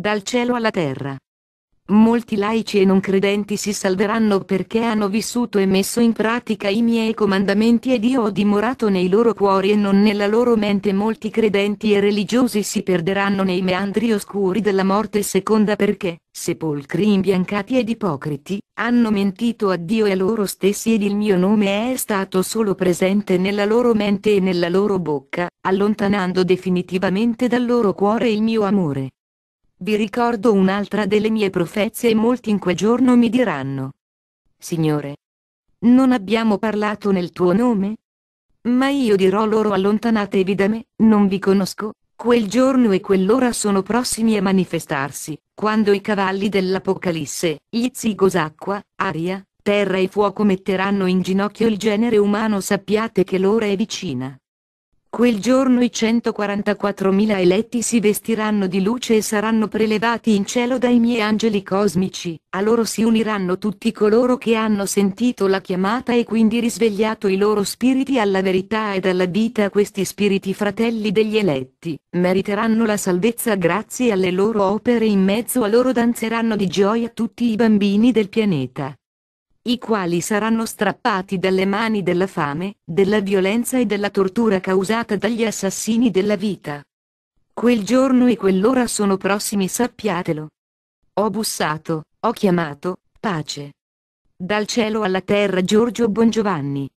dal cielo alla terra. Molti laici e non credenti si salveranno perché hanno vissuto e messo in pratica i miei comandamenti ed io ho dimorato nei loro cuori e non nella loro mente. Molti credenti e religiosi si perderanno nei meandri oscuri della morte seconda perché, sepolcri imbiancati ed ipocriti, hanno mentito a Dio e a loro stessi ed il mio nome è stato solo presente nella loro mente e nella loro bocca, allontanando definitivamente dal loro cuore il mio amore. Vi ricordo un'altra delle mie profezie e molti in quel giorno mi diranno. Signore, non abbiamo parlato nel tuo nome? Ma io dirò loro allontanatevi da me, non vi conosco, quel giorno e quell'ora sono prossimi a manifestarsi, quando i cavalli dell'Apocalisse, gli zigos acqua, aria, terra e fuoco metteranno in ginocchio il genere umano sappiate che l'ora è vicina. Quel giorno i 144.000 eletti si vestiranno di luce e saranno prelevati in cielo dai miei angeli cosmici, a loro si uniranno tutti coloro che hanno sentito la chiamata e quindi risvegliato i loro spiriti alla verità ed alla vita questi spiriti fratelli degli eletti, meriteranno la salvezza grazie alle loro opere in mezzo a loro danzeranno di gioia tutti i bambini del pianeta i quali saranno strappati dalle mani della fame, della violenza e della tortura causata dagli assassini della vita. Quel giorno e quell'ora sono prossimi sappiatelo. Ho bussato, ho chiamato, pace. Dal cielo alla terra Giorgio Bongiovanni.